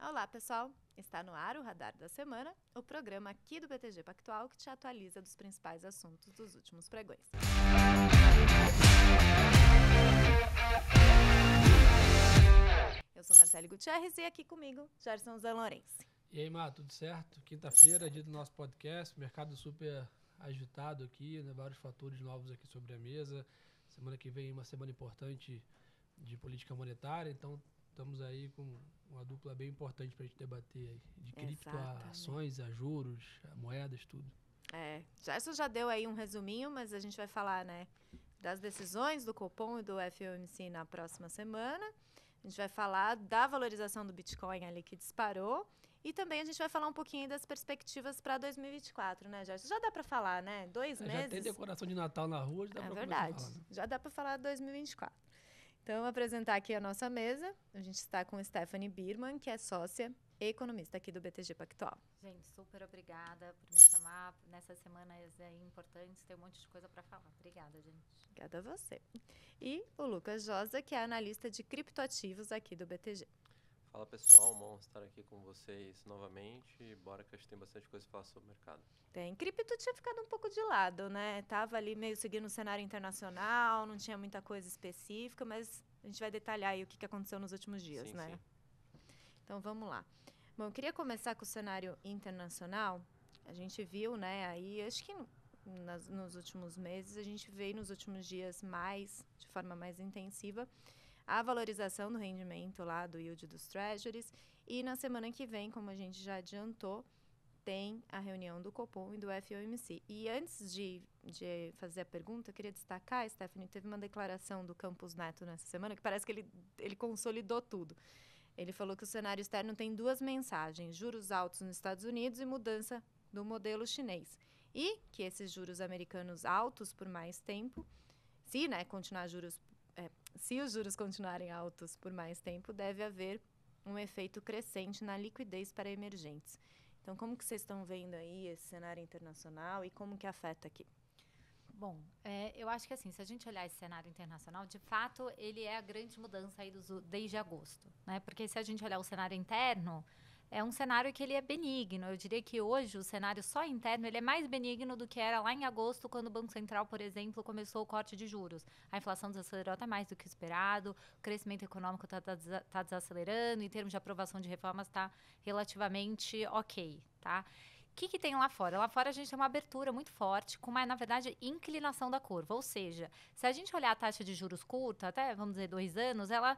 Olá, pessoal! Está no ar o Radar da Semana, o programa aqui do BTG Pactual que te atualiza dos principais assuntos dos últimos pregões. Eu sou Marcelo Gutierrez e aqui comigo, Gerson Zanlorense. E aí, Mar, tudo certo? Quinta-feira, dia do nosso podcast, mercado super agitado aqui, né? vários fatores novos aqui sobre a mesa. Semana que vem uma semana importante de política monetária, então Estamos aí com uma dupla bem importante para a gente debater aí, de cripto Exatamente. a ações, a juros, a moedas, tudo. É, já, essa já deu aí um resuminho, mas a gente vai falar, né, das decisões do Copom e do FOMC na próxima semana. A gente vai falar da valorização do Bitcoin ali que disparou e também a gente vai falar um pouquinho das perspectivas para 2024, né, Jorge? Já dá para falar, né? Dois é, meses. Já tem decoração de Natal na rua, já dá é para falar. É né? verdade. Já dá para falar 2024. Então, vou apresentar aqui a nossa mesa. A gente está com Stephanie Birman, que é sócia e economista aqui do BTG Pactual. Gente, super obrigada por me chamar. Nessas semanas é importantes, tem um monte de coisa para falar. Obrigada, gente. Obrigada a você. E o Lucas Josa, que é analista de criptoativos aqui do BTG. Fala pessoal, bom estar aqui com vocês novamente. Bora que a gente tem bastante coisa para falar sobre o mercado. Tem. Cripto tinha ficado um pouco de lado, né? Tava ali meio seguindo o cenário internacional, não tinha muita coisa específica, mas a gente vai detalhar aí o que aconteceu nos últimos dias, sim, né? Sim. Então vamos lá. Bom, eu queria começar com o cenário internacional. A gente viu, né, aí, acho que nas, nos últimos meses, a gente veio nos últimos dias mais, de forma mais intensiva, a valorização do rendimento lá do yield dos treasuries. E na semana que vem, como a gente já adiantou, tem a reunião do Copom e do FOMC. E antes de, de fazer a pergunta, eu queria destacar, Stephanie, teve uma declaração do Campos Neto nessa semana que parece que ele, ele consolidou tudo. Ele falou que o cenário externo tem duas mensagens: juros altos nos Estados Unidos e mudança do modelo chinês. E que esses juros americanos altos por mais tempo, se né, continuar juros se os juros continuarem altos por mais tempo, deve haver um efeito crescente na liquidez para emergentes. Então, como que vocês estão vendo aí esse cenário internacional e como que afeta aqui? Bom, é, eu acho que assim, se a gente olhar esse cenário internacional, de fato, ele é a grande mudança aí desde agosto, né? Porque se a gente olhar o cenário interno, é um cenário que ele é benigno. Eu diria que hoje o cenário só interno ele é mais benigno do que era lá em agosto, quando o Banco Central, por exemplo, começou o corte de juros. A inflação desacelerou até mais do que esperado, o crescimento econômico está tá, tá, tá desacelerando, em termos de aprovação de reformas está relativamente ok, tá? O que, que tem lá fora? Lá fora a gente tem uma abertura muito forte, com uma, na verdade, inclinação da curva. Ou seja, se a gente olhar a taxa de juros curta, até, vamos dizer, dois anos, ela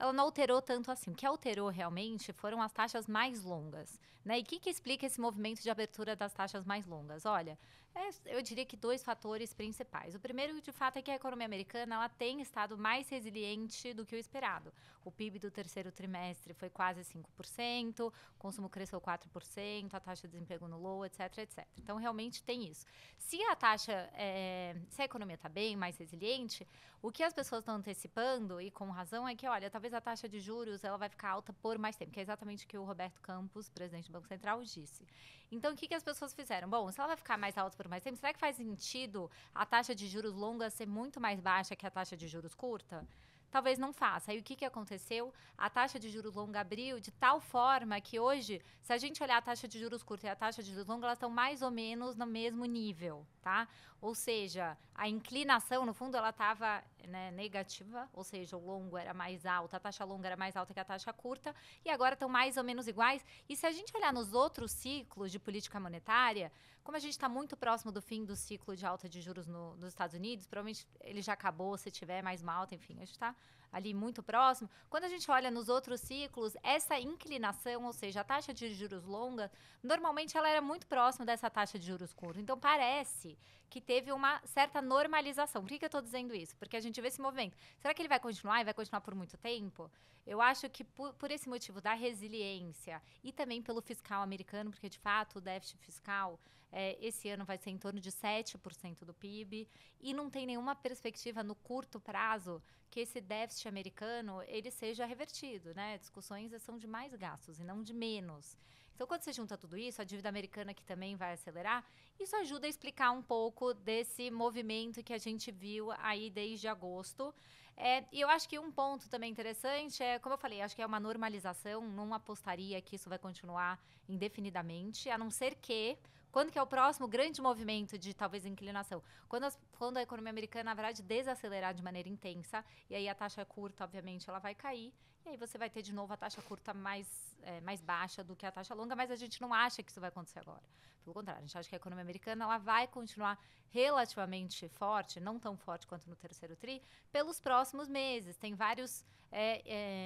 ela não alterou tanto assim. O que alterou realmente foram as taxas mais longas. Né? E o que, que explica esse movimento de abertura das taxas mais longas? Olha, é, eu diria que dois fatores principais. O primeiro, de fato, é que a economia americana ela tem estado mais resiliente do que o esperado. O PIB do terceiro trimestre foi quase 5%, o consumo cresceu 4%, a taxa de desemprego no low, etc, etc. Então, realmente tem isso. Se a taxa, é, se a economia está bem, mais resiliente, o que as pessoas estão antecipando, e com razão, é que, olha, talvez a taxa de juros ela vai ficar alta por mais tempo, que é exatamente o que o Roberto Campos, presidente do Banco Central, disse. Então, o que, que as pessoas fizeram? Bom, se ela vai ficar mais alta por mais tempo, será que faz sentido a taxa de juros longa ser muito mais baixa que a taxa de juros curta? talvez não faça. E o que, que aconteceu? A taxa de juros longa abriu de tal forma que hoje, se a gente olhar a taxa de juros curta e a taxa de juros longa, elas estão mais ou menos no mesmo nível tá? Ou seja, a inclinação, no fundo, ela estava né, negativa, ou seja, o longo era mais alto, a taxa longa era mais alta que a taxa curta, e agora estão mais ou menos iguais. E se a gente olhar nos outros ciclos de política monetária, como a gente está muito próximo do fim do ciclo de alta de juros no, nos Estados Unidos, provavelmente ele já acabou, se tiver mais uma alta, enfim, a gente está ali muito próximo, quando a gente olha nos outros ciclos, essa inclinação, ou seja, a taxa de juros longa, normalmente ela era muito próxima dessa taxa de juros curto. Então parece que teve uma certa normalização. Por que, que eu estou dizendo isso? Porque a gente vê esse movimento. Será que ele vai continuar e vai continuar por muito tempo? Eu acho que por, por esse motivo da resiliência e também pelo fiscal americano, porque de fato o déficit fiscal é, esse ano vai ser em torno de 7% do PIB. E não tem nenhuma perspectiva no curto prazo que esse déficit americano ele seja revertido. Né? Discussões são de mais gastos e não de menos. Então, quando você junta tudo isso, a dívida americana que também vai acelerar, isso ajuda a explicar um pouco desse movimento que a gente viu aí desde agosto. É, e eu acho que um ponto também interessante é, como eu falei, acho que é uma normalização, não apostaria que isso vai continuar indefinidamente, a não ser que quando que é o próximo grande movimento de talvez inclinação? Quando, as, quando a economia americana, na verdade, desacelerar de maneira intensa, e aí a taxa curta, obviamente, ela vai cair, e aí você vai ter de novo a taxa curta mais, é, mais baixa do que a taxa longa, mas a gente não acha que isso vai acontecer agora. Pelo contrário, a gente acha que a economia americana ela vai continuar relativamente forte, não tão forte quanto no terceiro TRI, pelos próximos meses. Tem vários. É,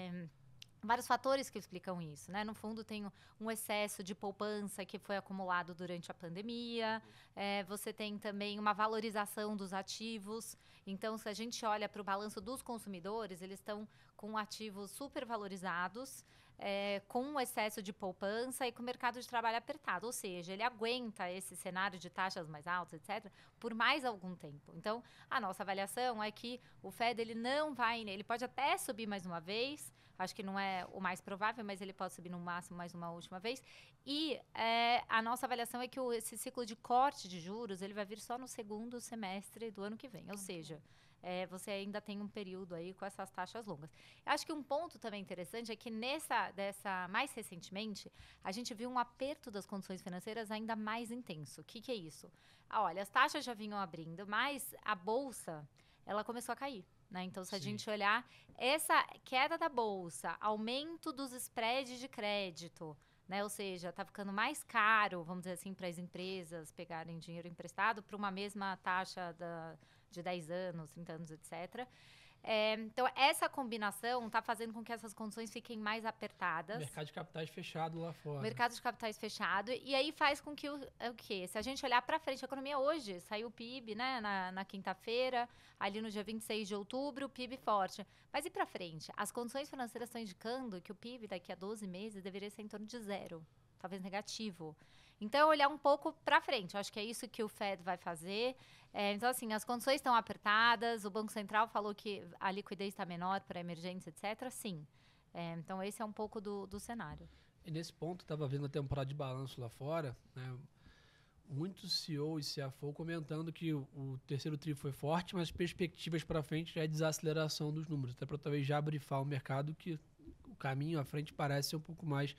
é, vários fatores que explicam isso, né? No fundo, tem um excesso de poupança que foi acumulado durante a pandemia, é, você tem também uma valorização dos ativos. Então, se a gente olha para o balanço dos consumidores, eles estão com ativos supervalorizados, é, com um excesso de poupança e com o mercado de trabalho apertado. Ou seja, ele aguenta esse cenário de taxas mais altas, etc., por mais algum tempo. Então, a nossa avaliação é que o Fed ele não vai, ele pode até subir mais uma vez, Acho que não é o mais provável, mas ele pode subir no máximo mais uma última vez. E é, a nossa avaliação é que o, esse ciclo de corte de juros ele vai vir só no segundo semestre do ano que vem. Ou uhum. seja, é, você ainda tem um período aí com essas taxas longas. Acho que um ponto também interessante é que nessa dessa mais recentemente a gente viu um aperto das condições financeiras ainda mais intenso. O que, que é isso? Ah, olha, as taxas já vinham abrindo, mas a bolsa ela começou a cair. Né? Então, se Sim. a gente olhar essa queda da bolsa, aumento dos spreads de crédito, né? Ou seja, está ficando mais caro, vamos dizer assim, para as empresas pegarem dinheiro emprestado para uma mesma taxa da, de 10 anos, 30 anos, etc. É, então, essa combinação está fazendo com que essas condições fiquem mais apertadas. Mercado de capitais fechado lá fora. Mercado de capitais fechado. E aí faz com que o, é o quê? Se a gente olhar para frente, a economia hoje, saiu o PIB né, na, na quinta-feira, ali no dia 26 de outubro, o PIB forte. Mas e para frente? As condições financeiras estão indicando que o PIB daqui a 12 meses deveria ser em torno de zero, talvez negativo. Então, olhar um pouco para frente. Eu acho que é isso que o Fed vai fazer. É, então, assim, as condições estão apertadas, o Banco Central falou que a liquidez está menor para emergência, etc. Sim. É, então, esse é um pouco do, do cenário. E nesse ponto, estava vendo a temporada de balanço lá fora, né? Muitos CEO e CFO comentando que o, o terceiro tri foi forte, mas perspectivas para frente já é desaceleração dos números, até para talvez já abrifar o mercado que o caminho à frente parece ser um pouco mais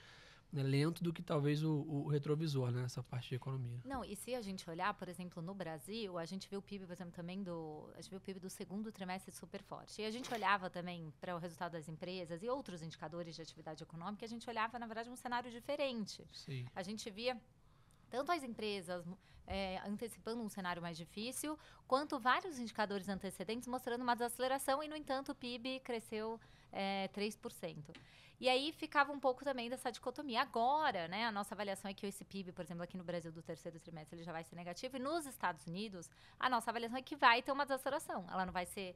né, lento do que talvez o, o, retrovisor, né? Essa parte de economia. Não, e se a gente olhar, por exemplo, no Brasil, a gente viu o PIB, por exemplo, também do. A gente viu o PIB do segundo trimestre super forte. E a gente olhava também para o resultado das empresas e outros indicadores de atividade econômica, a gente olhava, na verdade, um cenário diferente. Sim. A gente via tanto as empresas é, antecipando um cenário mais difícil, quanto vários indicadores antecedentes mostrando uma desaceleração e, no entanto, o PIB cresceu é, 3%. E aí ficava um pouco também dessa dicotomia. Agora, né, a nossa avaliação é que esse PIB, por exemplo, aqui no Brasil do terceiro trimestre, ele já vai ser negativo. E nos Estados Unidos, a nossa avaliação é que vai ter uma desaceleração. Ela não vai ser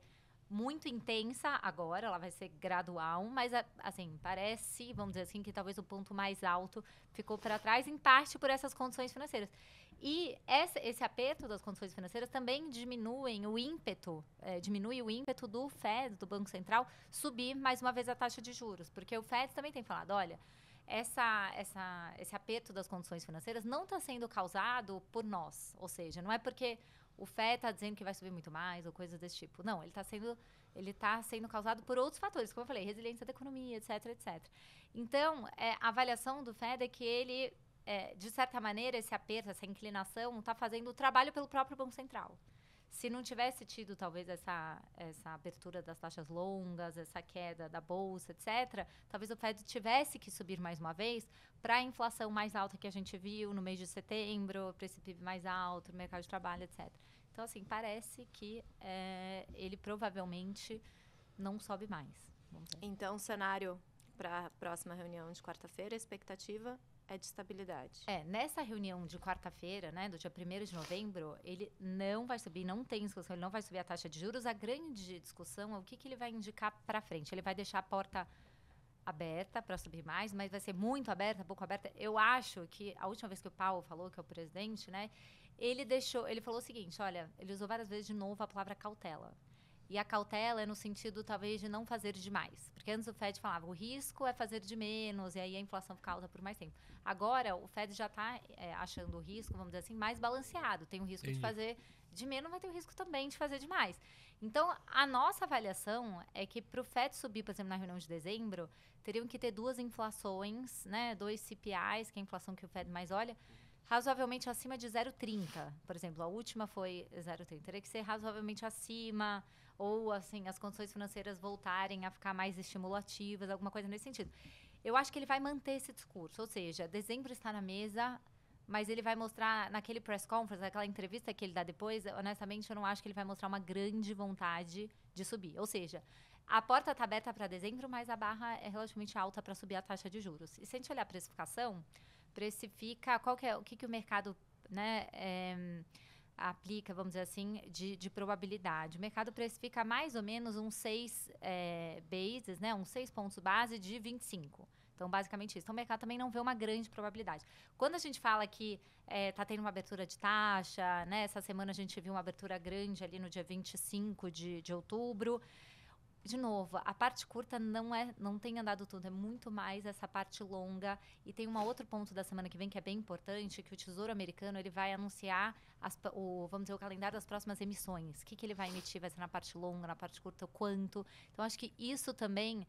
muito intensa agora, ela vai ser gradual, mas assim, parece, vamos dizer assim, que talvez o ponto mais alto ficou para trás, em parte por essas condições financeiras. E esse aperto das condições financeiras também diminuem o ímpeto, é, diminui o ímpeto do Fed, do Banco Central, subir mais uma vez a taxa de juros, porque o Fed também tem falado, olha, essa, essa, esse aperto das condições financeiras não está sendo causado por nós, ou seja, não é porque o Fed está dizendo que vai subir muito mais, ou coisas desse tipo. Não, ele está sendo, ele tá sendo causado por outros fatores, como eu falei, resiliência da economia, etc, etc. Então, é, a avaliação do FED é que ele, é, de certa maneira, esse aperto, essa inclinação, está fazendo o trabalho pelo próprio Banco Central. Se não tivesse tido, talvez, essa, essa abertura das taxas longas, essa queda da bolsa, etc., talvez o Fed tivesse que subir mais uma vez para a inflação mais alta que a gente viu no mês de setembro, para esse PIB mais alto, mercado de trabalho, etc. Então, assim, parece que é, ele provavelmente não sobe mais. Então, o cenário para a próxima reunião de quarta-feira, a expectativa é de estabilidade. É, nessa reunião de quarta-feira, né, do dia 1 de novembro, ele não vai subir, não tem discussão, ele não vai subir a taxa de juros. A grande discussão é o que, que ele vai indicar para frente. Ele vai deixar a porta aberta para subir mais, mas vai ser muito aberta, pouco aberta. Eu acho que a última vez que o Paulo falou, que é o presidente, né, ele deixou, ele falou o seguinte, olha, ele usou várias vezes de novo a palavra cautela. E a cautela é no sentido, talvez, de não fazer demais. Porque antes o Fed falava, o risco é fazer de menos, e aí a inflação fica alta por mais tempo. Agora, o Fed já está é, achando o risco, vamos dizer assim, mais balanceado. Tem o risco Entendi. de fazer de menos, vai ter o risco também de fazer demais. Então, a nossa avaliação é que para o Fed subir, por exemplo, na reunião de dezembro, teriam que ter duas inflações, né, dois CPIs, que é a inflação que o Fed mais olha, razoavelmente acima de 0,30. Por exemplo, a última foi 0,30. Teria que ser razoavelmente acima, ou assim, as condições financeiras voltarem a ficar mais estimulativas, alguma coisa nesse sentido. Eu acho que ele vai manter esse discurso, ou seja, dezembro está na mesa, mas ele vai mostrar naquele press conference, naquela entrevista que ele dá depois, honestamente, eu não acho que ele vai mostrar uma grande vontade de subir. Ou seja, a porta está aberta para dezembro, mas a barra é relativamente alta para subir a taxa de juros. E se a gente olhar a precificação, precifica qual que é, o que, que o mercado né, é, aplica, vamos dizer assim, de, de, probabilidade. O mercado precifica mais ou menos uns seis é, bases, né, uns seis pontos base de 25. Então, basicamente isso. Então, o mercado também não vê uma grande probabilidade. Quando a gente fala que está eh, é, tendo uma abertura de taxa, né? Essa semana a gente viu uma abertura grande ali no dia 25 de, de outubro de novo, a parte curta não é, não tem andado tudo, é muito mais essa parte longa. E tem um outro ponto da semana que vem que é bem importante, que o Tesouro Americano ele vai anunciar as, o, vamos dizer, o calendário das próximas emissões. O que, que ele vai emitir? Vai ser na parte longa, na parte curta, quanto? Então acho que isso também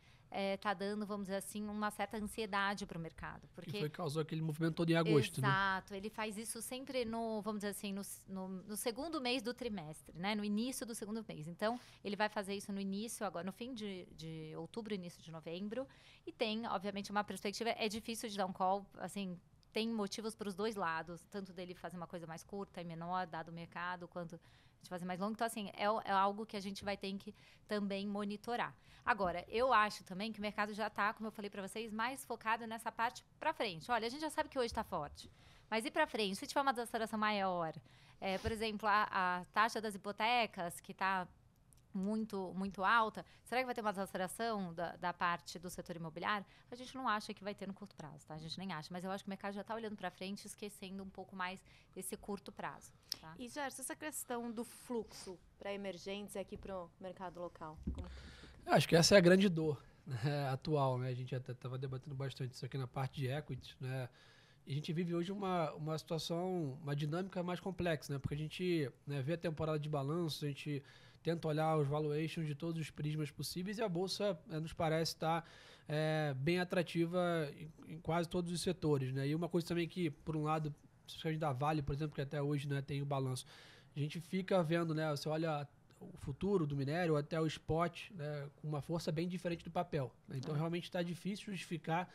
está é, dando, vamos dizer assim, uma certa ansiedade para o mercado. Porque que foi que causou aquele movimento todo em agosto. Né? Exato, né? ele faz isso sempre no, vamos dizer assim, no, no, no, segundo mês do trimestre, né? no início do segundo mês. Então, ele vai fazer isso no início, agora no fim de, de outubro, início de novembro. E tem, obviamente, uma perspectiva. É difícil de dar um call, assim, tem motivos para os dois lados, tanto dele fazer uma coisa mais curta e menor, dado o mercado, quanto de fazer mais longo. Então, assim, é, é, algo que a gente vai ter que também monitorar. Agora, eu acho também que o mercado já está, como eu falei para vocês, mais focado nessa parte para frente. Olha, a gente já sabe que hoje está forte, mas e para frente? Se tiver uma desaceleração maior, é, por exemplo, a, a taxa das hipotecas, que está muito muito alta, será que vai ter uma desaceleração da, da, parte do setor imobiliário? A gente não acha que vai ter no curto prazo, tá? A gente nem acha, mas eu acho que o mercado já está olhando para frente, esquecendo um pouco mais esse curto prazo. Tá? E Gerson, essa questão do fluxo para emergentes aqui para o mercado local? acho que essa é a grande dor né, atual, né? A gente até estava debatendo bastante isso aqui na parte de equities, né? E a gente vive hoje uma, uma situação, uma dinâmica mais complexa, né? Porque a gente né, vê a temporada de balanço, a gente tenta olhar os valuations de todos os prismas possíveis e a bolsa eh, nos parece tá, estar eh, é, bem atrativa em, em, quase todos os setores. Né? E uma coisa também que, por um lado, se a gente dá Vale, por exemplo, que até hoje né, tem o balanço, a gente fica vendo, né, você olha o futuro do minério até o spot né, com uma força bem diferente do papel. Né? Então, é. realmente está difícil justificar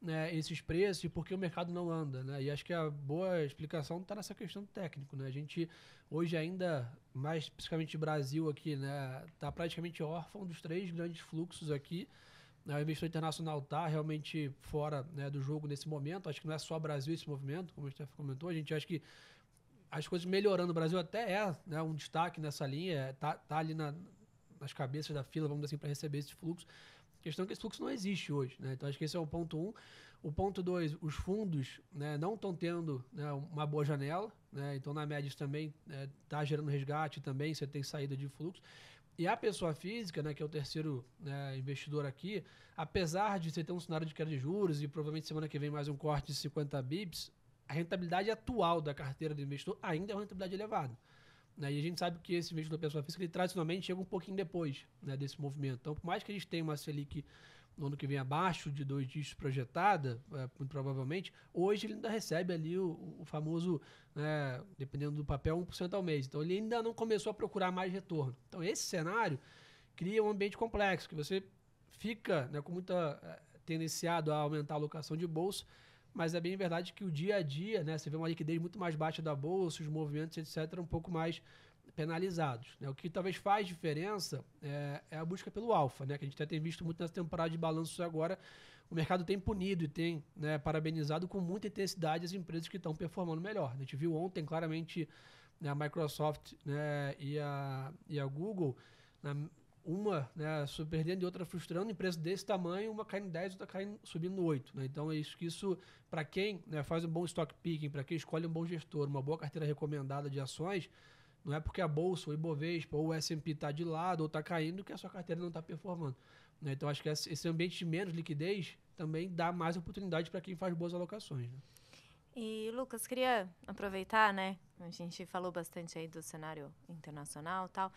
né, esses preços e por que o mercado não anda. Né? E acho que a boa explicação está nessa questão técnica, Né? A gente hoje ainda, mais especificamente Brasil aqui, né, está praticamente órfão dos três grandes fluxos aqui. O investidor internacional está realmente fora né, do jogo nesse momento. Acho que não é só Brasil esse movimento, como o Steph comentou. A gente acha que as coisas melhorando. O Brasil até é né, um destaque nessa linha, está é, tá ali na, nas cabeças da fila, vamos dizer assim, para receber esse fluxo questão é que esse fluxo não existe hoje. Né? Então, acho que esse é o ponto um. O ponto dois, os fundos né, não estão tendo né, uma boa janela. Né? Então, na média, isso também está né, gerando resgate também, você tem saída de fluxo. E a pessoa física, né, que é o terceiro né, investidor aqui, apesar de você ter um cenário de queda de juros e provavelmente semana que vem mais um corte de 50 bips, a rentabilidade atual da carteira do investidor ainda é uma rentabilidade elevada. Né? E a gente sabe que esse investimento da pessoa física, ele tradicionalmente chega um pouquinho depois né, desse movimento. Então, por mais que a gente tenha uma Selic no ano que vem abaixo de dois dígitos projetada, é, muito provavelmente, hoje ele ainda recebe ali o, o famoso, né, dependendo do papel, 1% ao mês. Então, ele ainda não começou a procurar mais retorno. Então, esse cenário cria um ambiente complexo, que você fica né, com muita é, tendenciado a aumentar a alocação de bolsa, mas é bem verdade que o dia a dia, né, você vê uma liquidez muito mais baixa da bolsa, os movimentos, etc., um pouco mais penalizados. Né? O que talvez faz diferença é, é a busca pelo alfa, né? que a gente até tem visto muito nessa temporada de balanços agora. O mercado tem punido e tem né, parabenizado com muita intensidade as empresas que estão performando melhor. A gente viu ontem claramente né, a Microsoft né, e, a, e a Google. Né, uma né, surpreendendo e outra frustrando, empresa desse tamanho, uma caindo 10, outra caindo, subindo 8. Né? Então, é isso que isso, para quem né, faz um bom stock picking, para quem escolhe um bom gestor, uma boa carteira recomendada de ações, não é porque a Bolsa, o Ibovespa, ou o S&P está de lado ou está caindo que a sua carteira não está performando. Né? Então, acho que esse ambiente de menos liquidez também dá mais oportunidade para quem faz boas alocações. Né? E, Lucas, queria aproveitar, né? A gente falou bastante aí do cenário internacional tal.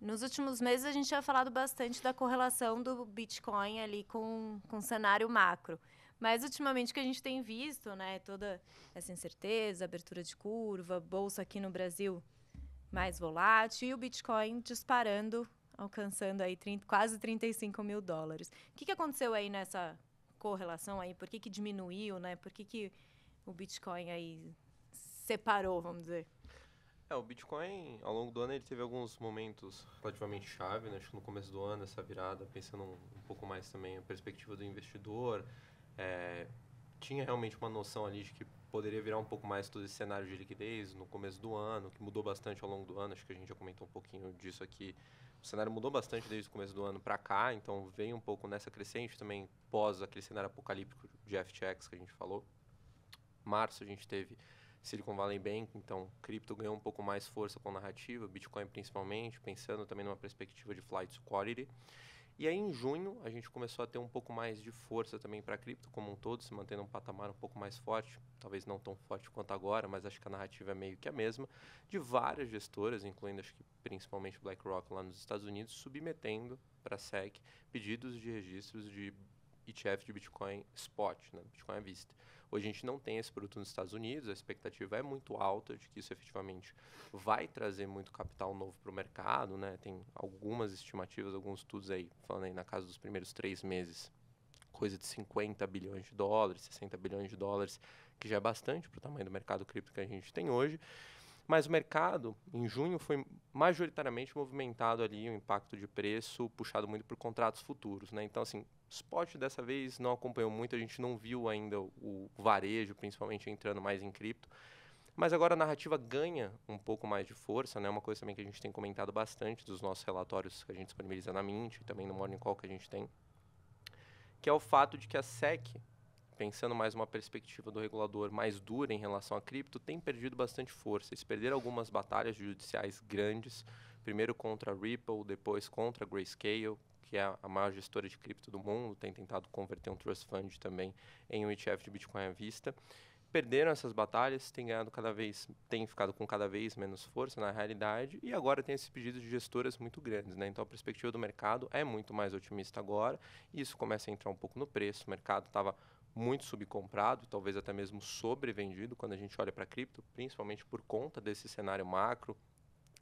Nos últimos meses, a gente tinha falado bastante da correlação do Bitcoin ali com, com o cenário macro. Mas, ultimamente, o que a gente tem visto, né, toda essa incerteza, abertura de curva, bolsa aqui no Brasil mais volátil e o Bitcoin disparando, alcançando aí 30, quase 35 mil dólares. O que, que aconteceu aí nessa correlação aí? Por que, que diminuiu, né? Por que, que o Bitcoin aí separou, vamos dizer? É, o Bitcoin, ao longo do ano, ele teve alguns momentos relativamente chave, né? Acho que no começo do ano, essa virada, pensando um, um pouco mais também a perspectiva do investidor, é, tinha realmente uma noção ali de que poderia virar um pouco mais todo esse cenário de liquidez no começo do ano, que mudou bastante ao longo do ano, acho que a gente já comentou um pouquinho disso aqui. O cenário mudou bastante desde o começo do ano para cá, então vem um pouco nessa crescente também pós aquele cenário apocalíptico de FTX que a gente falou. Março a gente teve Silicon Valley Bank, então cripto ganhou um pouco mais força com narrativa, Bitcoin principalmente, pensando também numa perspectiva de flight to quality. E aí em junho a gente começou a ter um pouco mais de força também para cripto como um todo, se mantendo um patamar um pouco mais forte, talvez não tão forte quanto agora, mas acho que a narrativa é meio que a mesma, de várias gestoras, incluindo acho que principalmente BlackRock lá nos Estados Unidos, submetendo para a SEC pedidos de registros de ETF de Bitcoin spot, né, Bitcoin à vista. Hoje a gente não tem esse produto nos Estados Unidos, a expectativa é muito alta de que isso efetivamente vai trazer muito capital novo para o mercado, né? Tem algumas estimativas, alguns estudos aí, falando aí na casa dos primeiros três meses, coisa de 50 bilhões de dólares, 60 bilhões de dólares, que já é bastante para o tamanho do mercado cripto que a gente tem hoje. Mas o mercado, em junho, foi majoritariamente movimentado ali, o impacto de preço puxado muito por contratos futuros. Né? Então, assim, Spot dessa vez não acompanhou muito, a gente não viu ainda o varejo, principalmente entrando mais em cripto. Mas agora a narrativa ganha um pouco mais de força, né? Uma coisa também que a gente tem comentado bastante dos nossos relatórios que a gente disponibiliza na Mint e também no Morning Call que a gente tem, que é o fato de que a SEC, pensando mais uma perspectiva do regulador mais dura em relação a cripto, tem perdido bastante força. Eles perderam algumas batalhas judiciais grandes, primeiro contra a Ripple, depois contra a Grayscale, que é a maior gestora de cripto do mundo, tem tentado converter um trust fund também em um ETF de Bitcoin à vista. Perderam essas batalhas, têm ganhado cada vez, tem ficado com cada vez menos força na realidade, e agora tem esses pedidos de gestoras muito grandes, né? Então a perspectiva do mercado é muito mais otimista agora, e isso começa a entrar um pouco no preço. O mercado estava muito subcomprado, talvez até mesmo sobrevendido quando a gente olha para cripto, principalmente por conta desse cenário macro,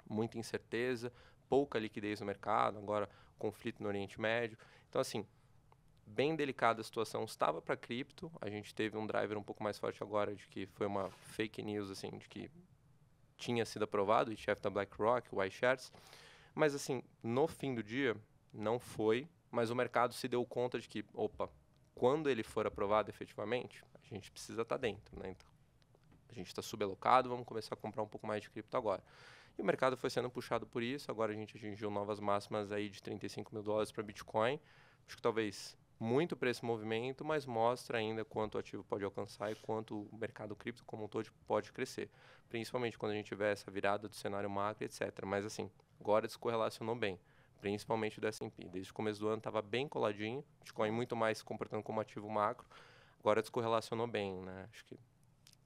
muita incerteza, pouca liquidez no mercado, agora conflito no Oriente Médio. Então, assim, bem delicada a situação estava para cripto. A gente teve um driver um pouco mais forte agora de que foi uma fake news, assim, de que tinha sido aprovado, o chefe da BlackRock, o iShares. Mas, assim, no fim do dia, não foi, mas o mercado se deu conta de que, opa, quando ele for aprovado efetivamente, a gente precisa estar tá dentro, né? Então, a gente está subalocado, vamos começar a comprar um pouco mais de cripto agora. E o mercado foi sendo puxado por isso. Agora a gente atingiu novas máximas aí de 35 mil dólares para Bitcoin. Acho que talvez muito para esse movimento, mas mostra ainda quanto o ativo pode alcançar e quanto o mercado cripto como um todo pode crescer. Principalmente quando a gente tiver essa virada do cenário macro, etc. Mas assim, agora descorrelacionou bem principalmente do S&P. Desde o começo do ano estava bem coladinho, Bitcoin muito mais se comportando como ativo macro, agora descorrelacionou bem, né? Acho que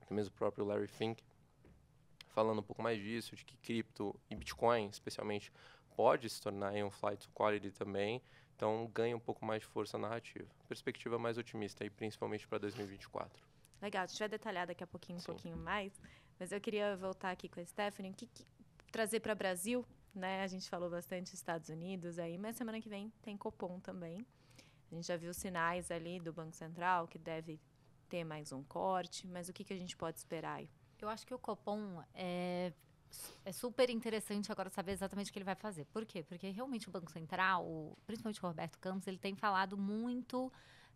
até mesmo o próprio Larry Fink falando um pouco mais disso, de que cripto e Bitcoin, especialmente, pode se tornar um flight to quality também. Então, ganha um pouco mais de força narrativa. Perspectiva mais otimista, aí, principalmente para 2024. Legal, a gente vai detalhar daqui a pouquinho um Sim. pouquinho mais. Mas eu queria voltar aqui com a Stephanie. Que, que, trazer para o Brasil, né? A gente falou bastante Estados Unidos aí, mas semana que vem tem Copom também. A gente já viu sinais ali do Banco Central que deve ter mais um corte, mas o que, que a gente pode esperar aí? Eu acho que o Copom é, é super interessante agora saber exatamente o que ele vai fazer. Por quê? Porque realmente o Banco Central, o, principalmente o Roberto Campos, ele tem falado muito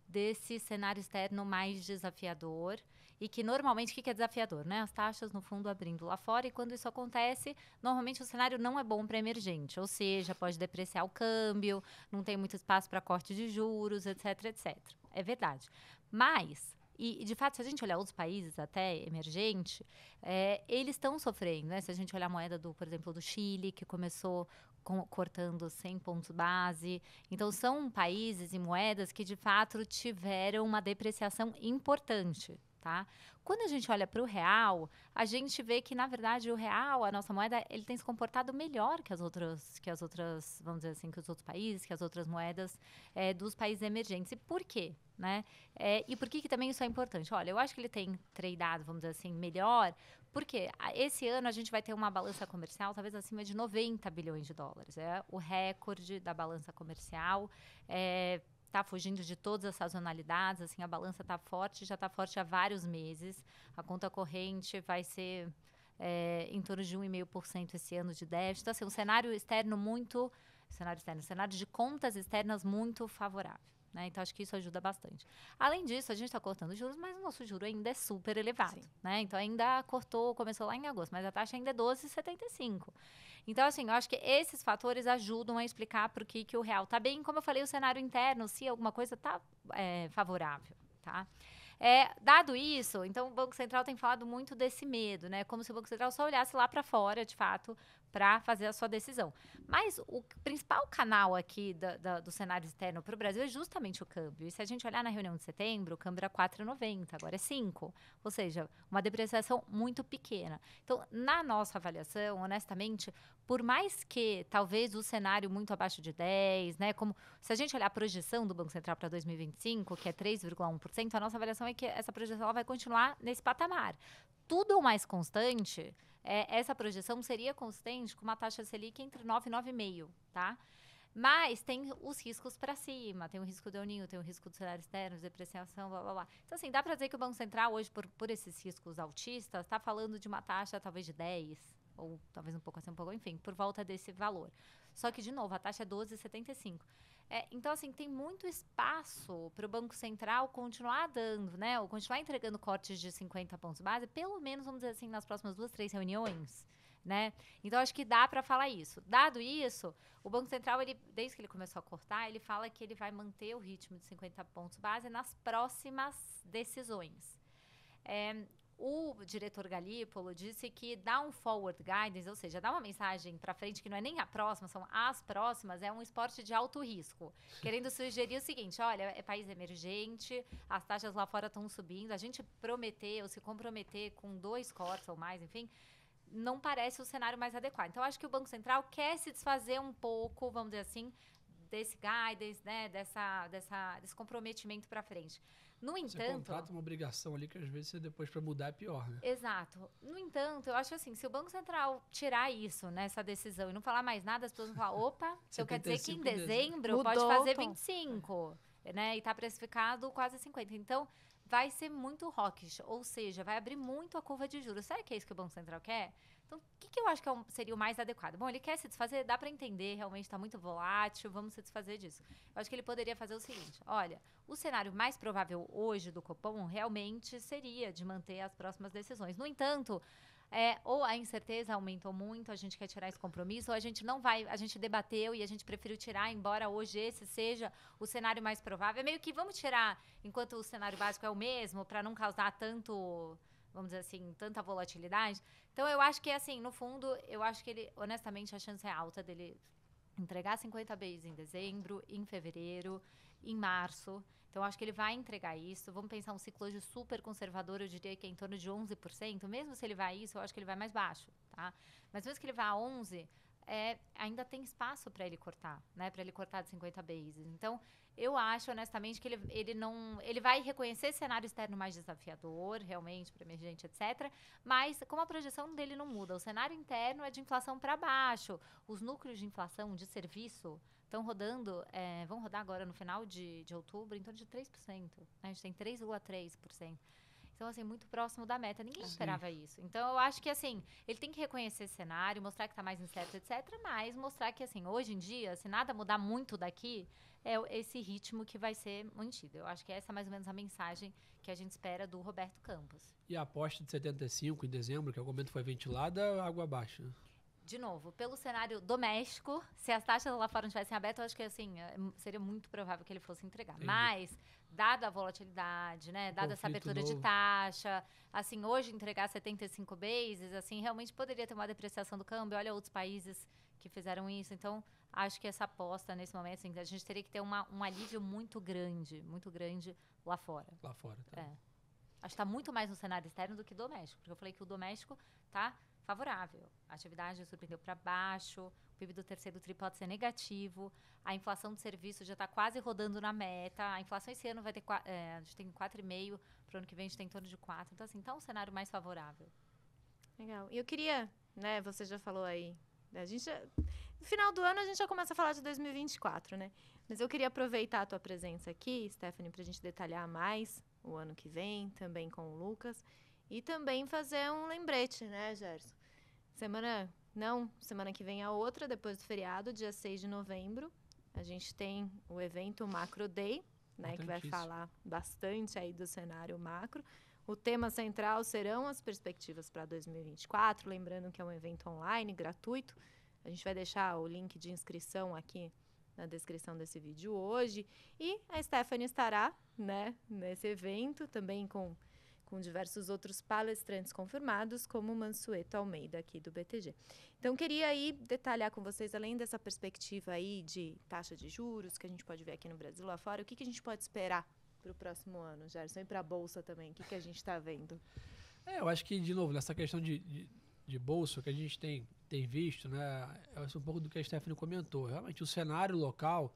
desse cenário externo mais desafiador e que normalmente o que é desafiador, né? As taxas no fundo abrindo lá fora e quando isso acontece, normalmente o cenário não é bom para emergente, ou seja, pode depreciar o câmbio, não tem muito espaço para corte de juros, etc, etc. É verdade. Mas e, de fato, se a gente olhar outros países até emergente, é, eles estão sofrendo, né? Se a gente olhar a moeda, do, por exemplo, do Chile, que começou com, cortando 100 pontos base. Então, são países e moedas que, de fato, tiveram uma depreciação importante, tá? Quando a gente olha para o real, a gente vê que na verdade o real, a nossa moeda, ele tem se comportado melhor que as outras, que as outras, vamos dizer assim, que os outros países, que as outras moedas é, dos países emergentes. E por quê? Né? É, e por que, que também isso é importante? Olha, eu acho que ele tem treinado vamos dizer assim, melhor, porque ah, esse ano a gente vai ter uma balança comercial talvez acima de 90 bilhões de dólares. É o recorde da balança comercial. É, está fugindo de todas as sazonalidades, assim, a balança está forte, já está forte há vários meses. A conta corrente vai ser é, em torno de 1,5% esse ano de déficit. Então, assim, um cenário externo muito. Cenário externo, um cenário de contas externas muito favorável. Né? Então, acho que isso ajuda bastante. Além disso, a gente está cortando juros, mas o nosso juro ainda é super elevado. Né? Então, ainda cortou, começou lá em agosto, mas a taxa ainda é 12,75. Então, assim, eu acho que esses fatores ajudam a explicar por que, o real está bem. Como eu falei, o cenário interno, se alguma coisa está é, eh, favorável, tá? É, dado isso, então o Banco Central tem falado muito desse medo, né? Como se o Banco Central só olhasse lá para fora, de fato, para fazer a sua decisão. Mas o principal canal aqui da, da, do cenário externo para o Brasil é justamente o câmbio. E se a gente olhar na reunião de setembro, o câmbio era 4,90, agora é 5. Ou seja, uma depreciação muito pequena. Então, na nossa avaliação, honestamente, por mais que talvez o cenário muito abaixo de 10, né? Como se a gente olhar a projeção do Banco Central para 2025, que é 3,1%, a nossa avaliação é que essa projeção vai continuar nesse patamar. Tudo mais constante, é, essa projeção seria consistente com uma taxa Selic entre 9 e 9,5, tá? Mas tem os riscos para cima, tem o risco do ninho, tem o risco do cenário externo, depreciação, blá blá blá. Então, assim, dá para dizer que o Banco Central, hoje, por, por esses riscos altistas, está falando de uma taxa talvez de 10, ou talvez um pouco assim, um pouco, enfim, por volta desse valor. Só que, de novo, a taxa é 12,75. É, então, assim, tem muito espaço para o Banco Central continuar dando, né? Ou continuar entregando cortes de 50 pontos base, pelo menos, vamos dizer assim, nas próximas duas, três reuniões, né? Então, acho que dá para falar isso. Dado isso, o Banco Central, ele, desde que ele começou a cortar, ele fala que ele vai manter o ritmo de 50 pontos base nas próximas decisões. É, o diretor Galípolo disse que dar um forward guidance, ou seja, dar uma mensagem para frente que não é nem a próxima, são as próximas, é um esporte de alto risco. Querendo sugerir o seguinte: olha, é país emergente, as taxas lá fora estão subindo, a gente prometer ou se comprometer com dois cortes ou mais, enfim, não parece o cenário mais adequado. Então, acho que o Banco Central quer se desfazer um pouco, vamos dizer assim, desse guidance, né, dessa, dessa, desse comprometimento para frente. No entanto. Você contrata uma obrigação ali que às vezes você depois para mudar é pior, né? Exato. No entanto, eu acho assim: se o Banco Central tirar isso, né, essa decisão, e não falar mais nada, as pessoas vão falar: opa, eu quer dizer que em dezembro pode fazer 25, né? E está precificado quase 50. Então, vai ser muito rockish, ou seja, vai abrir muito a curva de juros. Será que é isso que o Banco Central quer? Então, o que, que eu acho que é um, seria o mais adequado? Bom, ele quer se desfazer, dá para entender, realmente está muito volátil, vamos se desfazer disso. Eu acho que ele poderia fazer o seguinte: olha, o cenário mais provável hoje do Copom realmente seria de manter as próximas decisões. No entanto, é, ou a incerteza aumentou muito, a gente quer tirar esse compromisso, ou a gente não vai, a gente debateu e a gente preferiu tirar, embora hoje esse seja o cenário mais provável. É meio que vamos tirar enquanto o cenário básico é o mesmo, para não causar tanto vamos dizer assim, tanta volatilidade. Então eu acho que é assim, no fundo, eu acho que ele, honestamente, a chance é alta dele entregar 50 BIs em dezembro, em fevereiro, em março. Então, acho que ele vai entregar isso. Vamos pensar um ciclo de super conservador, eu diria que é em torno de 11%. Mesmo se ele vai isso, eu acho que ele vai mais baixo, tá? Mas mesmo que ele vá a 11%, é, ainda tem espaço para ele cortar, né? Para ele cortar de 50 bases. Então, eu acho honestamente que ele, ele não, ele vai reconhecer cenário externo mais desafiador, realmente para emergente, etc. Mas como a projeção dele não muda, o cenário interno é de inflação para baixo. Os núcleos de inflação de serviço estão rodando, é, vão rodar agora no final de, de outubro, em torno de 3%. A gente tem 3,3%. Então, assim, muito próximo da meta. Ninguém Sim. esperava isso. Então, eu acho que, assim, ele tem que reconhecer esse cenário, mostrar que está mais incerto, etc. Mas mostrar que, assim, hoje em dia, se nada mudar muito daqui, é esse ritmo que vai ser mantido. Eu acho que essa é mais ou menos a mensagem que a gente espera do Roberto Campos. E a aposta de 75 em dezembro, que é o momento foi ventilada, água abaixo. Né? de novo, pelo cenário doméstico, se as taxas lá fora não tivessem aberto, eu acho que assim, é, hum, seria muito provável que ele fosse entregar. Entendi. Mas, dada a volatilidade, né? Dada essa abertura novo. de taxa, assim, hoje entregar 75 bases, assim, realmente poderia ter uma depreciação do câmbio. Olha outros países que fizeram isso. Então, acho que essa aposta nesse momento, assim, a gente teria que ter uma, um alívio muito grande, muito grande lá fora. Lá fora, tá. É. Acho que está muito mais no cenário externo do que doméstico. Porque eu falei que o doméstico tá favorável. A atividade surpreendeu para baixo, o PIB do terceiro tri pode ser negativo, a inflação do serviço já está quase rodando na meta, a inflação esse ano vai ter, é, a gente tem 4,5, para o ano que vem a gente tem em torno de 4. Então, assim, está um cenário mais favorável. Legal. E eu queria, né, você já falou aí, né, a gente já, no final do ano a gente já começa a falar de 2024, né? Mas eu queria aproveitar a tua presença aqui, Stephanie, para a gente detalhar mais o ano que vem, também com o Lucas. E também fazer um lembrete, né, Gerson? Semana. Não, semana que vem a é outra, depois do feriado, dia 6 de novembro. A gente tem o evento Macro Day, né, que vai falar bastante aí do cenário macro. O tema central serão as perspectivas para 2024, lembrando que é um evento online, gratuito. A gente vai deixar o link de inscrição aqui na descrição desse vídeo hoje. E a Stephanie estará né, nesse evento também com com diversos outros palestrantes confirmados, como Mansueto Almeida, aqui do BTG. Então, queria aí detalhar com vocês, além dessa perspectiva aí de taxa de juros que a gente pode ver aqui no Brasil lá fora, o que, que a gente pode esperar para o próximo ano, Gerson? E para a Bolsa também, o que, que a gente está vendo? É, eu acho que, de novo, nessa questão de, de, de bolsa que a gente tem, tem visto, né, é um pouco do que a Stephanie comentou. Realmente, o cenário local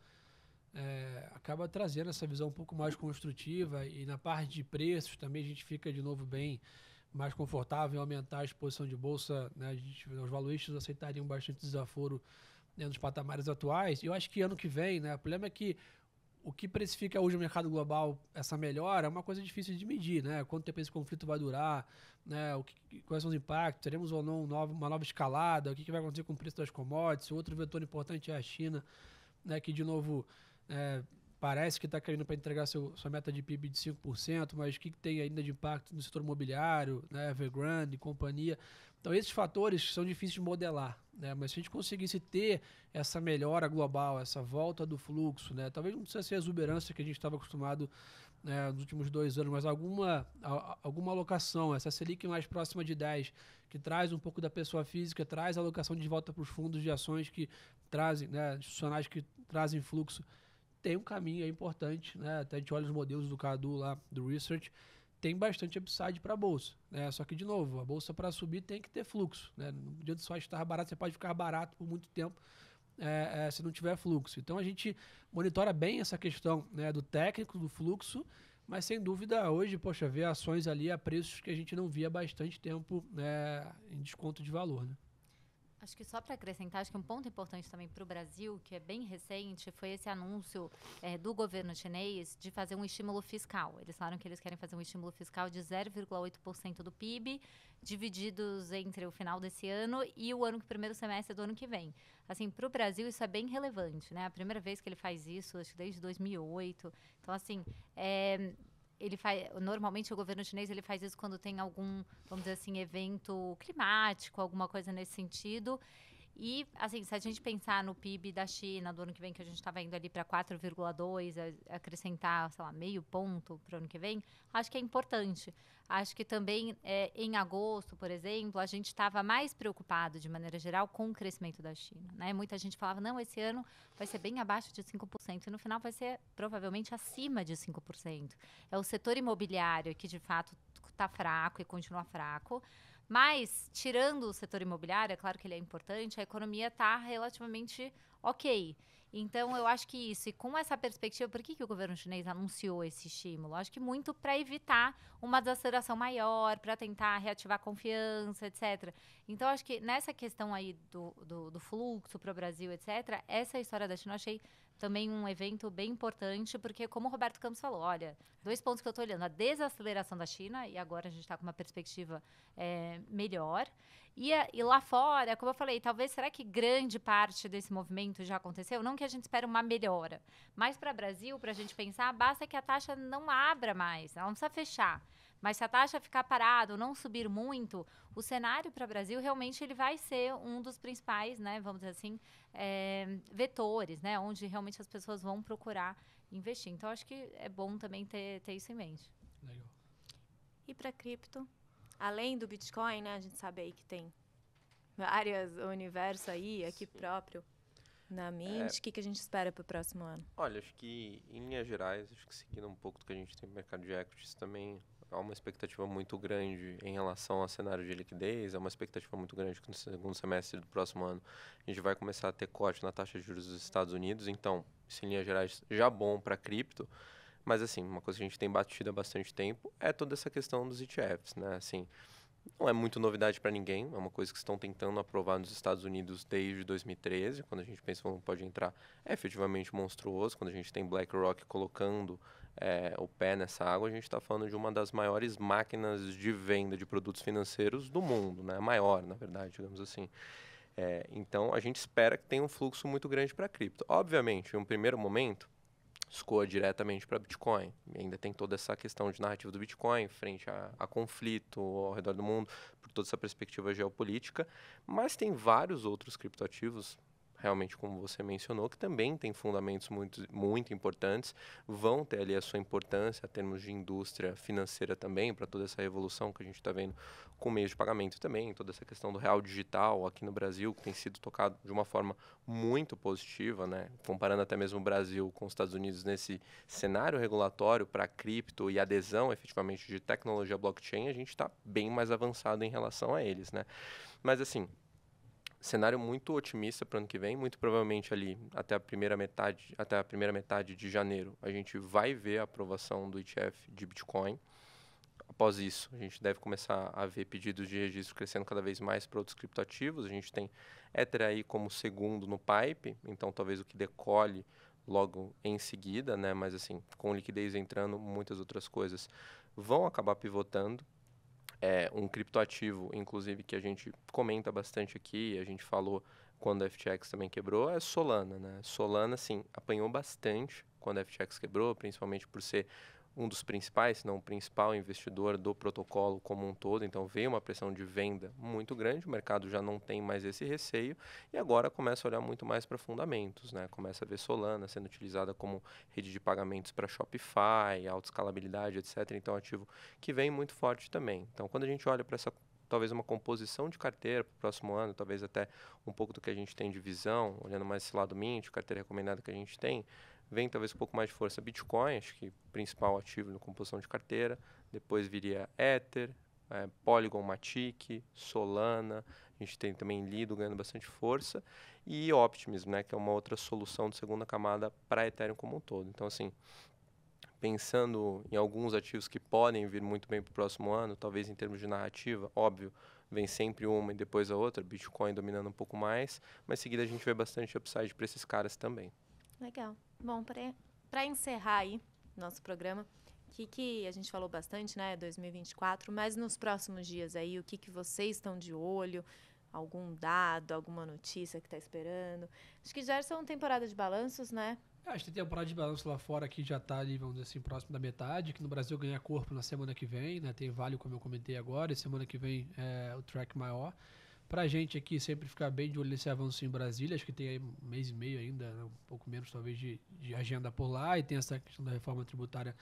é, acaba trazendo essa visão um pouco mais construtiva e na parte de preços também a gente fica de novo bem mais confortável em aumentar a exposição de bolsa. Né? Gente, os valuistas aceitariam bastante desaforo né, nos patamares atuais. E eu acho que ano que vem, né? o problema é que o que precifica hoje o mercado global essa melhora é uma coisa difícil de medir, né? Quanto tempo esse conflito vai durar, né? O que, quais são os impactos, teremos ou não uma nova escalada, o que, vai acontecer com o preço das commodities, outro vetor importante é a China, né? Que de novo é, parece que está querendo para entregar seu, sua meta de PIB de 5%, mas o que, que tem ainda de impacto no setor imobiliário, né, Evergrande e companhia. Então, esses fatores são difíceis de modelar, né? mas se a gente conseguisse ter essa melhora global, essa volta do fluxo, né? talvez não precisa ser a exuberância que a gente estava acostumado né, nos últimos dois anos, mas alguma, a, alguma alocação, essa Selic mais próxima de 10, que traz um pouco da pessoa física, traz a alocação de volta para os fundos de ações que trazem, né, institucionais que trazem fluxo tem um caminho é importante, né? Até a gente olha os modelos do Cadu lá, do Research, tem bastante upside para a bolsa, né? Só que, de novo, a bolsa para subir tem que ter fluxo, né? Não adianta só estar barato, você pode ficar barato por muito tempo é, é, se não tiver fluxo. Então, a gente monitora bem essa questão né, do técnico, do fluxo, mas sem dúvida, hoje, poxa, ver ações ali a preços que a gente não via há bastante tempo né, em desconto de valor, né? Acho que só para acrescentar, acho que um ponto importante também para o Brasil, que é bem recente, foi esse anúncio é, do governo chinês de fazer um estímulo fiscal. Eles falaram que eles querem fazer um estímulo fiscal de 0,8% do PIB, divididos entre o final desse ano e o ano que primeiro semestre do ano que vem. Assim, para o Brasil isso é bem relevante, né? A primeira vez que ele faz isso, acho que desde 2008. Então, assim, é, ele faz, normalmente o governo chinês ele faz isso quando tem algum, vamos dizer assim, evento climático, alguma coisa nesse sentido. E, assim, se a gente pensar no PIB da China do ano que vem, que a gente tá estava indo ali para 4,2, acrescentar, sei lá, meio ponto para o ano que vem, acho que é importante. Acho que também é, em agosto, por exemplo, a gente estava mais preocupado, de maneira geral, com o crescimento da China. Né? Muita gente falava, não, esse ano vai ser bem abaixo de 5%, e no final vai ser provavelmente acima de 5%. É o setor imobiliário que, de fato, está fraco e continua fraco. Mas, tirando o setor imobiliário, é claro que ele é importante, a economia está relativamente ok. Então, eu acho que isso, e com essa perspectiva, por que, que o governo chinês anunciou esse estímulo? Acho que muito para evitar uma desaceleração maior, para tentar reativar a confiança, etc. Então, acho que nessa questão aí do, do, do fluxo para o Brasil, etc., essa é história da China eu achei também um evento bem importante, porque como o Roberto Campos falou, olha, dois pontos que eu estou olhando, a desaceleração da China, e agora a gente está com uma perspectiva é, melhor, e, a, e, lá fora, como eu falei, talvez, será que grande parte desse movimento já aconteceu? Não que a gente espere uma melhora, mas para o Brasil, para a gente pensar, basta que a taxa não abra mais, ela não precisa fechar. Mas se a taxa ficar parada, não subir muito, o cenário para o Brasil realmente ele vai ser um dos principais, né, vamos dizer assim, é, vetores, né, onde realmente as pessoas vão procurar investir. Então, acho que é bom também ter, ter isso em mente. Legal. E para cripto? Além do Bitcoin, né, a gente sabe aí que tem várias universo aí, aqui Sim. próprio na é. mente. O que, que a gente espera para o próximo ano? Olha, acho que em linhas gerais, acho que seguindo um pouco do que a gente tem no mercado de equities também, há uma expectativa muito grande em relação ao cenário de liquidez, há uma expectativa muito grande que no segundo semestre do próximo ano a gente vai começar a ter corte na taxa de juros dos Estados Unidos, então, isso em linhas gerais já bom para cripto, mas assim, uma coisa que a gente tem batido há bastante tempo é toda essa questão dos ETFs, né? Assim, não é muito novidade para ninguém, é uma coisa que estão tentando aprovar nos Estados Unidos desde 2013, quando a gente pensa que pode entrar, é efetivamente monstruoso, quando a gente tem BlackRock colocando é, o pé nessa água, a gente está falando de uma das maiores máquinas de venda de produtos financeiros do mundo, né? Maior, na verdade, digamos assim. É, então, a gente espera que tenha um fluxo muito grande para cripto. Obviamente, em um primeiro momento, escoa diretamente para Bitcoin. Ainda tem toda essa questão de narrativa do Bitcoin frente a, a, conflito ao redor do mundo, por toda essa perspectiva geopolítica, mas tem vários outros criptoativos realmente como você mencionou, que também tem fundamentos muito, muito importantes, vão ter ali a sua importância em termos de indústria financeira também, para toda essa revolução que a gente está vendo com meios de pagamento também, toda essa questão do real digital aqui no Brasil, que tem sido tocado de uma forma muito positiva, né? comparando até mesmo o Brasil com os Estados Unidos nesse cenário regulatório para cripto e adesão efetivamente de tecnologia blockchain, a gente está bem mais avançado em relação a eles. Né? Mas assim, cenário muito otimista para o ano que vem. Muito provavelmente ali até a primeira metade, até a primeira metade de janeiro, a gente vai ver a aprovação do ETF de Bitcoin. Após isso, a gente deve começar a ver pedidos de registro crescendo cada vez mais para outros criptoativos. A gente tem Ether aí como segundo no pipe, então talvez o que decole logo em seguida, né? Mas assim, com liquidez entrando, muitas outras coisas vão acabar pivotando. É um criptoativo, inclusive, que a gente comenta bastante aqui, a gente falou quando a FTX também quebrou, é Solana, né? Solana, sim, apanhou bastante quando a FTX quebrou, principalmente por ser um dos principais, se não o principal investidor do protocolo como um todo. Então veio uma pressão de venda muito grande, o mercado já não tem mais esse receio e agora começa a olhar muito mais para fundamentos, né? Começa a ver Solana sendo utilizada como rede de pagamentos para Shopify, alta escalabilidade, etc. Então ativo que vem muito forte também. Então quando a gente olha para essa talvez uma composição de carteira para o próximo ano, talvez até um pouco do que a gente tem de visão, olhando mais esse lado mint, carteira recomendada que a gente tem, Vem talvez um pouco mais de força Bitcoin, acho que principal ativo na composição de carteira. Depois viria Ether, é, Polygon Matic, Solana. A gente tem também Lido ganhando bastante força. E Optimism, né, que é uma outra solução de segunda camada para Ethereum como um todo. Então, assim, pensando em alguns ativos que podem vir muito bem para o próximo ano, talvez em termos de narrativa, óbvio, vem sempre uma e depois a outra, Bitcoin dominando um pouco mais, mas em seguida a gente vê bastante upside para esses caras também. Legal. Bom, para encerrar aí nosso programa, o que, que a gente falou bastante, né? 2024, mas nos próximos dias aí, o que, que vocês estão de olho? Algum dado, alguma notícia que está esperando? Acho que já são temporada de balanços, né? É, acho que tem temporada de balanço lá fora que já está ali, vamos dizer assim, próximo da metade, que no Brasil ganha corpo na semana que vem, né? Tem Vale, como eu comentei agora, e semana que vem é o track maior a gente aqui sempre ficar bem de olho nesse avanço em Brasília, acho que tem aí um mês e meio ainda, né? um pouco menos talvez de, de, agenda por lá, e tem essa questão da reforma tributária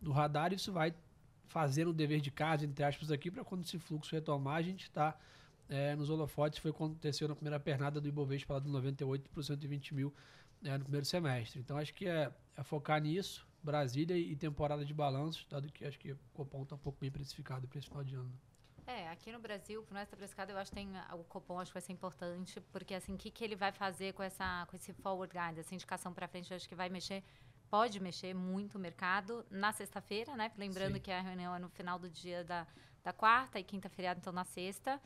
no radar, isso vai fazendo o dever de casa, entre aspas, aqui, para quando esse fluxo retomar, a gente está é, nos holofotes, foi quando aconteceu na primeira pernada do Ibovespa, lá do 98 para 120 mil é, no primeiro semestre. Então acho que é, é focar nisso, Brasília e temporada de balanço, dado que acho que o Copom está um pouco bem precificado para esse final de ano aqui no Brasil, o essa pescada, eu acho que tem ah, o cupom acho que vai ser importante, porque assim, o que, que ele vai fazer com, essa, com esse forward guide, essa indicação para frente, eu acho que vai mexer, pode mexer muito o mercado na sexta-feira, né? Lembrando Sim. que a reunião é no final do dia da, da quarta e quinta-feira, então na sexta.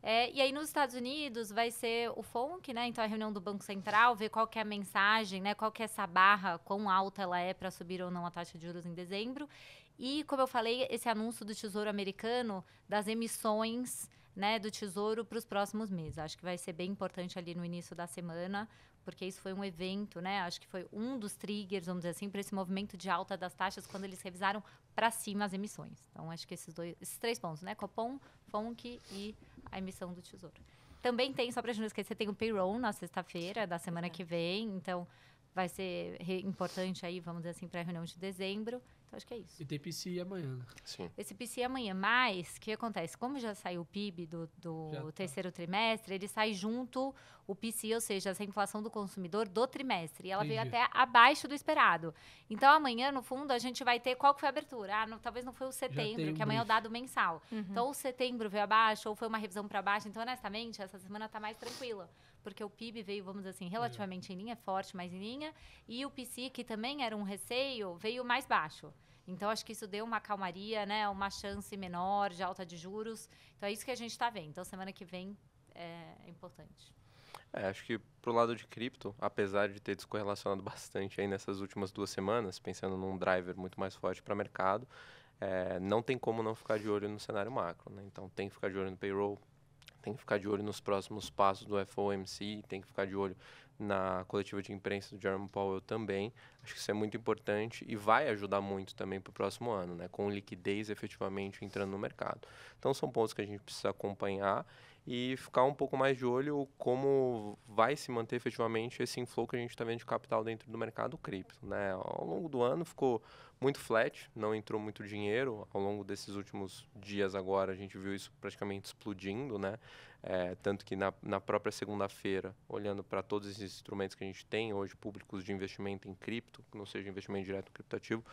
É, e aí nos Estados Unidos vai ser o FONC, né? Então a reunião do Banco Central, ver qual que é a mensagem, né? Qual que é essa barra, quão alta ela é para subir ou não a taxa de juros em dezembro. E, como eu falei, esse anúncio do Tesouro Americano das emissões né, do Tesouro para os próximos meses. Acho que vai ser bem importante ali no início da semana, porque isso foi um evento, né? Acho que foi um dos triggers, vamos dizer assim, para esse movimento de alta das taxas quando eles revisaram para cima as emissões. Então, acho que esses dois, esses três pontos, né? Copom, FONC e a emissão do Tesouro. Também tem, só para a gente não esquecer, tem o payroll na sexta-feira da semana é. que vem. Então, vai ser importante aí, vamos dizer assim, para a reunião de dezembro. Então, acho que é isso. E tem PCI amanhã, né? Sim. Esse PCI amanhã. Mas, o que acontece? Como já saiu o PIB do, do tá. terceiro tá. trimestre, ele sai junto o PCI, ou seja, essa inflação do consumidor do trimestre. E ela Entendi. veio até abaixo do esperado. Então, amanhã, no fundo, a gente vai ter qual que foi a abertura. Ah, não, talvez não foi o setembro, um que amanhã brief. é o dado mensal. Uhum. Então, o setembro veio abaixo, ou foi uma revisão para baixo. Então, honestamente, essa semana está mais tranquila porque o PIB veio, vamos dizer assim, é. relativamente em linha, é forte, mas em linha, e o PCI, que também era um receio, veio mais baixo. Então, acho que isso deu uma calmaria, né? Uma chance menor de alta de juros. Então, é isso que a gente está vendo. Então, semana que vem é, é importante. É, acho que pro lado de cripto, apesar de ter descorrelacionado bastante aí nessas últimas duas semanas, pensando num driver muito mais forte para mercado, é, não tem como não ficar de olho no cenário macro. Né? Então, tem que ficar de olho no payroll, tem que ficar de olho nos próximos passos do FOMC, tem que ficar de olho na coletiva de imprensa do Jerome Powell também. Acho que isso é muito importante e vai ajudar muito também para o próximo ano, né? com liquidez efetivamente entrando no mercado. Então são pontos que a gente precisa acompanhar e ficar um pouco mais de olho como vai se manter efetivamente esse inflow que a gente está vendo de capital dentro do mercado cripto. Né? Ao longo do ano ficou muito flat, não entrou muito dinheiro. Ao longo desses últimos dias agora, a gente viu isso praticamente explodindo, né? É, tanto que na, na própria segunda-feira, olhando para todos esses instrumentos que a gente tem hoje, públicos de investimento em cripto, que não seja investimento direto criptativo,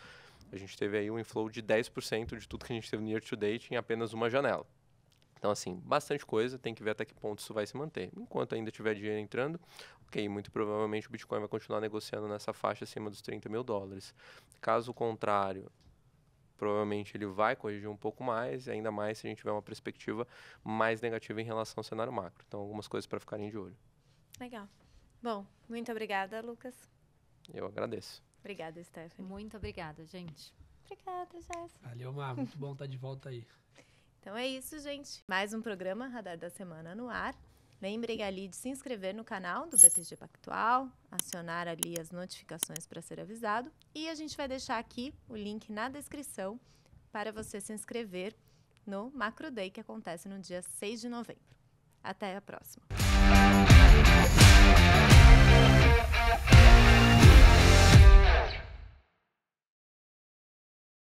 a gente teve aí um inflow de 10% de tudo que a gente teve no year to date em apenas uma janela. Então, assim, bastante coisa, tem que ver até que ponto isso vai se manter. Enquanto ainda tiver dinheiro entrando, ok, muito provavelmente o Bitcoin vai continuar negociando nessa faixa acima dos 30 mil dólares. Caso contrário, provavelmente ele vai corrigir um pouco mais, ainda mais se a gente tiver uma perspectiva mais negativa em relação ao cenário macro. Então, algumas coisas para ficarem de olho. Legal. Bom, muito obrigada, Lucas. Eu agradeço. Obrigada, Stephanie. Muito obrigada, gente. Obrigada, Jéssica. Valeu, Mar. Muito bom estar de volta aí. Então é isso, gente. Mais um programa Radar da Semana no ar. Lembrem ali de se inscrever no canal do BTG Pactual, acionar ali as notificações para ser avisado. E a gente vai deixar aqui o link na descrição para você se inscrever no Macro Day que acontece no dia 6 de novembro. Até a próxima!